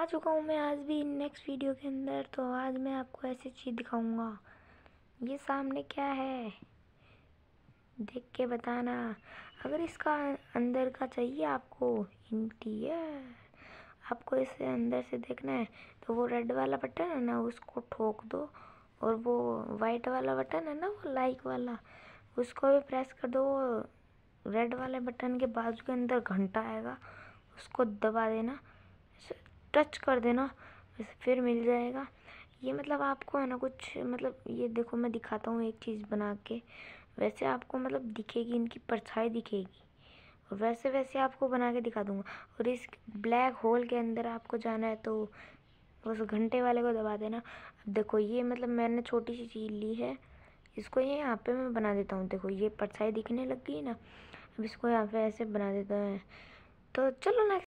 आ चुका हूँ मैं आज भी नेक्स्ट वीडियो के अंदर तो आज मैं आपको ऐसी चीज़ दिखाऊंगा ये सामने क्या है देख के बताना अगर इसका अंदर का चाहिए आपको इंटीरियर आपको इसे अंदर से देखना है तो वो रेड वाला बटन है ना उसको ठोक दो और वो वाइट वाला बटन है ना वो लाइक वाला उसको भी प्रेस कर दो रेड वाले बटन के बाजू के अंदर घंटा आएगा उसको दबा देना टच कर देना फिर मिल जाएगा ये मतलब आपको है ना कुछ मतलब ये देखो मैं दिखाता हूँ एक चीज़ बना के वैसे आपको मतलब दिखेगी इनकी परछाई दिखेगी और वैसे वैसे आपको बना के दिखा दूँगा और इस ब्लैक होल के अंदर आपको जाना है तो बस घंटे वाले को दबा देना अब देखो ये मतलब मैंने छोटी सी चीज़ ली है इसको ये यहाँ पे मैं बना देता हूँ देखो ये परछाई दिखने लग गई ना अब इसको यहाँ पे ऐसे बना देता है तो चलो ना